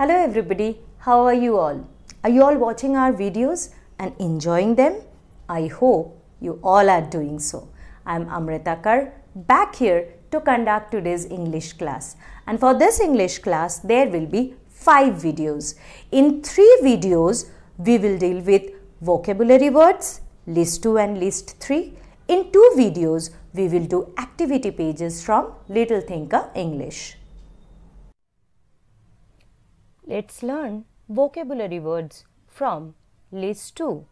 Hello everybody, how are you all? Are you all watching our videos and enjoying them? I hope you all are doing so. I am Amrita Kar back here to conduct today's English class. And for this English class, there will be five videos. In three videos, we will deal with vocabulary words, list 2 and list 3. In two videos, we will do activity pages from Little Thinker English. Let's learn vocabulary words from list 2.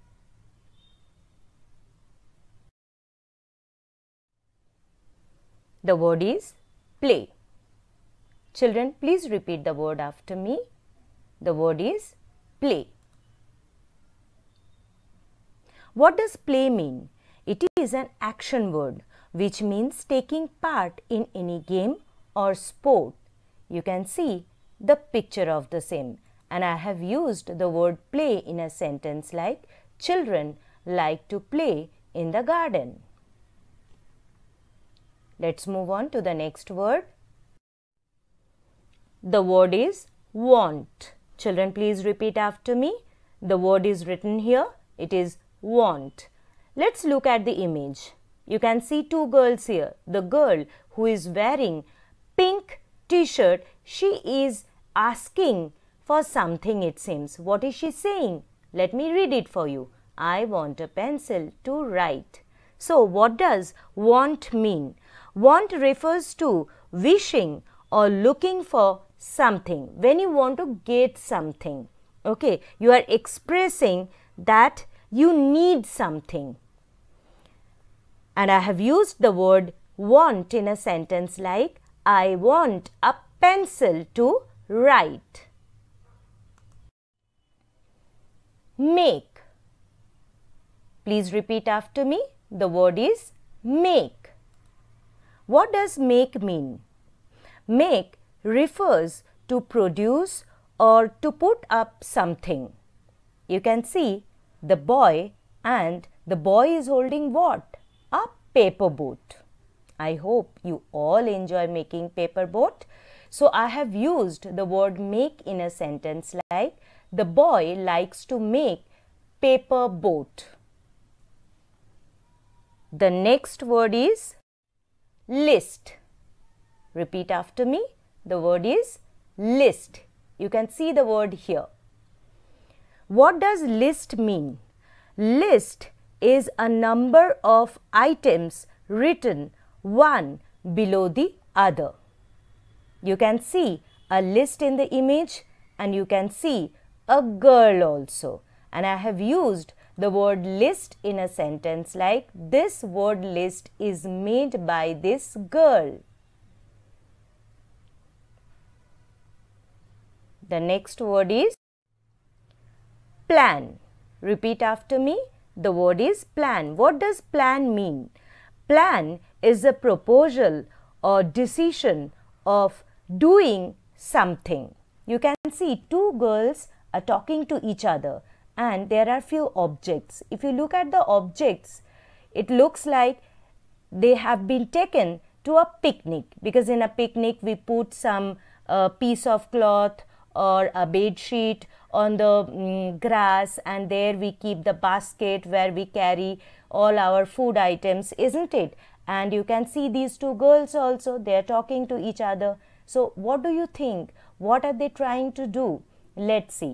The word is play. Children, please repeat the word after me. The word is play. What does play mean? It is an action word which means taking part in any game or sport. You can see the picture of the same. And I have used the word play in a sentence like children like to play in the garden. Let's move on to the next word. The word is want. Children, please repeat after me. The word is written here. It is want. Let's look at the image. You can see two girls here. The girl who is wearing pink t-shirt, she is asking for something it seems. What is she saying? Let me read it for you. I want a pencil to write. So, what does want mean? Want refers to wishing or looking for something. When you want to get something, okay, you are expressing that you need something. And I have used the word want in a sentence like I want a pencil to write. Make. Please repeat after me. The word is make. What does make mean? Make refers to produce or to put up something. You can see the boy and the boy is holding what? A paper boat. I hope you all enjoy making paper boat. So I have used the word make in a sentence like the boy likes to make paper boat. The next word is list. Repeat after me. The word is list. You can see the word here. What does list mean? List is a number of items written one below the other. You can see a list in the image and you can see a girl also. And I have used the word list in a sentence like this word list is made by this girl. The next word is plan. Repeat after me. The word is plan. What does plan mean? Plan is a proposal or decision of doing something. You can see two girls are talking to each other and there are few objects. If you look at the objects, it looks like they have been taken to a picnic because in a picnic we put some uh, piece of cloth or a bed sheet on the um, grass and there we keep the basket where we carry all our food items isn't it and you can see these two girls also they are talking to each other so what do you think what are they trying to do let's see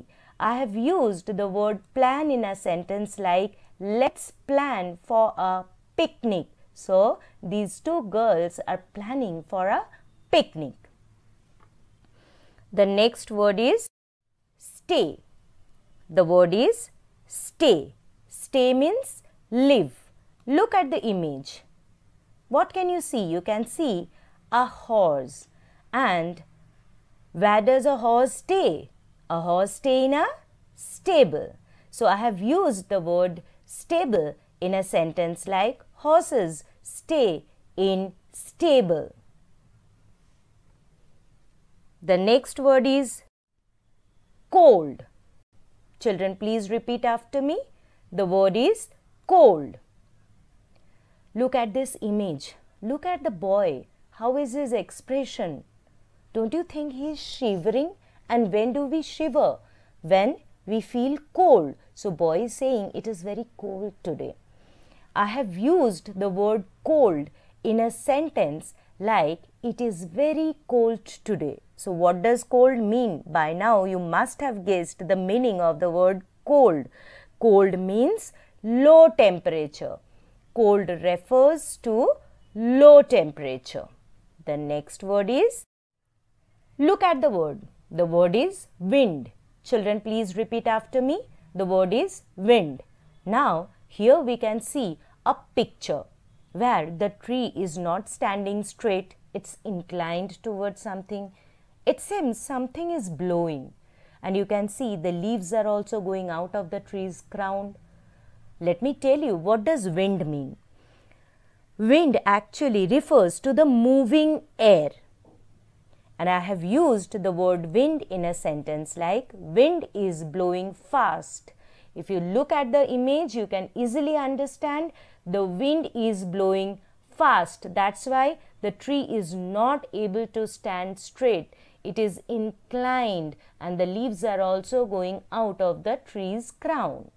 i have used the word plan in a sentence like let's plan for a picnic so these two girls are planning for a picnic the next word is stay. The word is stay. Stay means live. Look at the image. What can you see? You can see a horse. And where does a horse stay? A horse stay in a stable. So I have used the word stable in a sentence like horses stay in stable. The next word is cold. Children, please repeat after me. The word is cold. Look at this image. Look at the boy. How is his expression? Don't you think he is shivering? And when do we shiver? When we feel cold. So boy is saying it is very cold today. I have used the word cold in a sentence like it is very cold today. So, what does cold mean? By now, you must have guessed the meaning of the word cold. Cold means low temperature. Cold refers to low temperature. The next word is look at the word. The word is wind. Children, please repeat after me. The word is wind. Now, here we can see a picture where the tree is not standing straight it's inclined towards something, it seems something is blowing. And you can see the leaves are also going out of the tree's crown. Let me tell you, what does wind mean? Wind actually refers to the moving air. And I have used the word wind in a sentence like wind is blowing fast. If you look at the image, you can easily understand the wind is blowing fast. That's why the tree is not able to stand straight. It is inclined and the leaves are also going out of the tree's crown.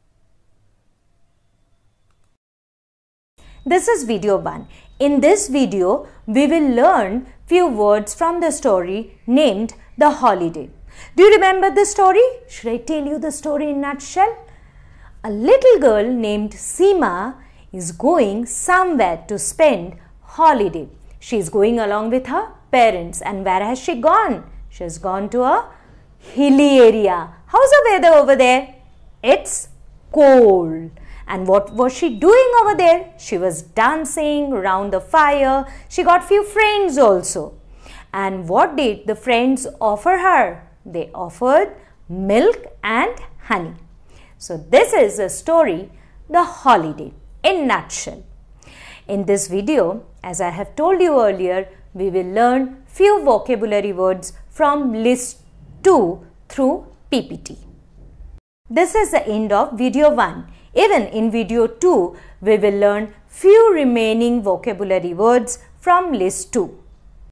This is video 1. In this video, we will learn few words from the story named The Holiday. Do you remember the story? Should I tell you the story in nutshell? A little girl named Seema is going somewhere to spend holiday. She is going along with her parents. And where has she gone? She has gone to a hilly area. How's the weather over there? It's cold. And what was she doing over there? She was dancing round the fire. She got few friends also. And what did the friends offer her? They offered milk and honey. So this is a story, The Holiday in nutshell. In this video, as I have told you earlier, we will learn few vocabulary words from list 2 through PPT. This is the end of video 1. Even in video 2, we will learn few remaining vocabulary words from list 2.